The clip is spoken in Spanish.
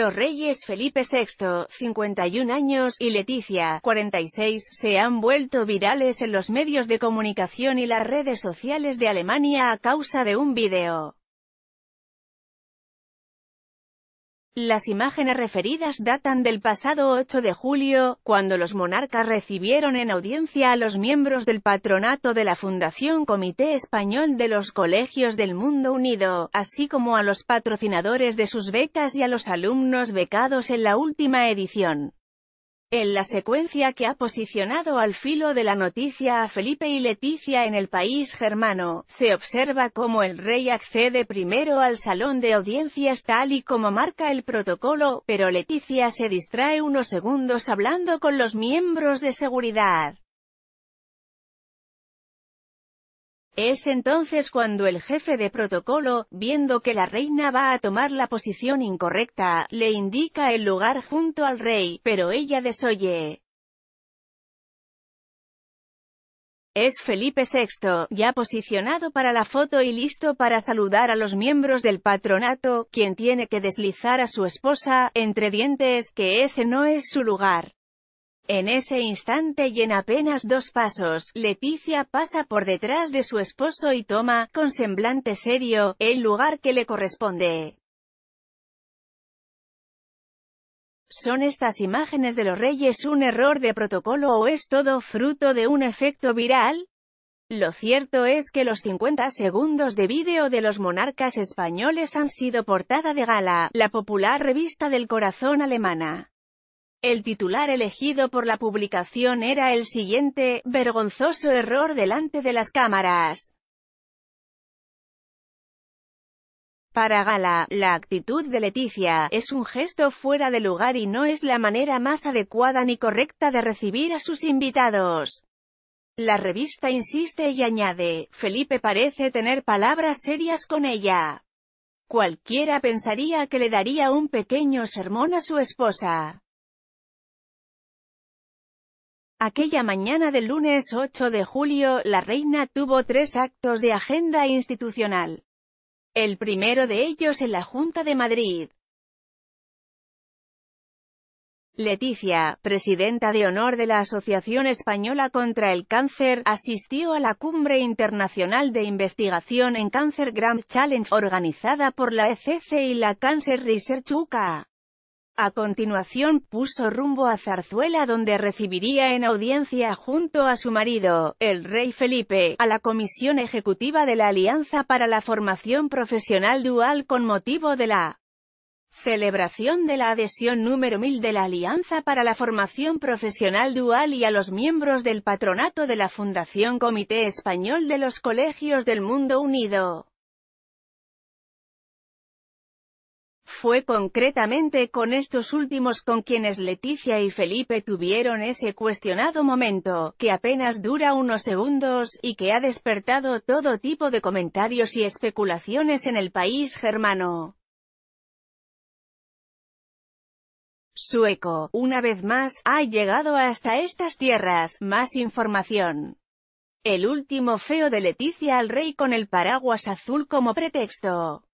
los reyes Felipe VI, 51 años, y Leticia, 46, se han vuelto virales en los medios de comunicación y las redes sociales de Alemania a causa de un vídeo. Las imágenes referidas datan del pasado 8 de julio, cuando los monarcas recibieron en audiencia a los miembros del patronato de la Fundación Comité Español de los Colegios del Mundo Unido, así como a los patrocinadores de sus becas y a los alumnos becados en la última edición. En la secuencia que ha posicionado al filo de la noticia a Felipe y Leticia en el país germano, se observa como el rey accede primero al salón de audiencias tal y como marca el protocolo, pero Leticia se distrae unos segundos hablando con los miembros de seguridad. Es entonces cuando el jefe de protocolo, viendo que la reina va a tomar la posición incorrecta, le indica el lugar junto al rey, pero ella desoye. Es Felipe VI, ya posicionado para la foto y listo para saludar a los miembros del patronato, quien tiene que deslizar a su esposa, entre dientes, que ese no es su lugar. En ese instante y en apenas dos pasos, Leticia pasa por detrás de su esposo y toma, con semblante serio, el lugar que le corresponde. ¿Son estas imágenes de los reyes un error de protocolo o es todo fruto de un efecto viral? Lo cierto es que los 50 segundos de vídeo de los monarcas españoles han sido portada de gala, la popular revista del corazón alemana. El titular elegido por la publicación era el siguiente, vergonzoso error delante de las cámaras. Para Gala, la actitud de Leticia, es un gesto fuera de lugar y no es la manera más adecuada ni correcta de recibir a sus invitados. La revista insiste y añade, Felipe parece tener palabras serias con ella. Cualquiera pensaría que le daría un pequeño sermón a su esposa. Aquella mañana del lunes 8 de julio, la reina tuvo tres actos de agenda institucional. El primero de ellos en la Junta de Madrid. Leticia, presidenta de honor de la Asociación Española contra el Cáncer, asistió a la Cumbre Internacional de Investigación en Cáncer Grand Challenge organizada por la ECC y la Cancer Research UK. A continuación, puso rumbo a Zarzuela donde recibiría en audiencia junto a su marido, el rey Felipe, a la Comisión Ejecutiva de la Alianza para la Formación Profesional Dual con motivo de la celebración de la adhesión número 1000 de la Alianza para la Formación Profesional Dual y a los miembros del patronato de la Fundación Comité Español de los Colegios del Mundo Unido. Fue concretamente con estos últimos con quienes Leticia y Felipe tuvieron ese cuestionado momento, que apenas dura unos segundos, y que ha despertado todo tipo de comentarios y especulaciones en el país germano. Sueco, una vez más, ha llegado hasta estas tierras, más información. El último feo de Leticia al rey con el paraguas azul como pretexto.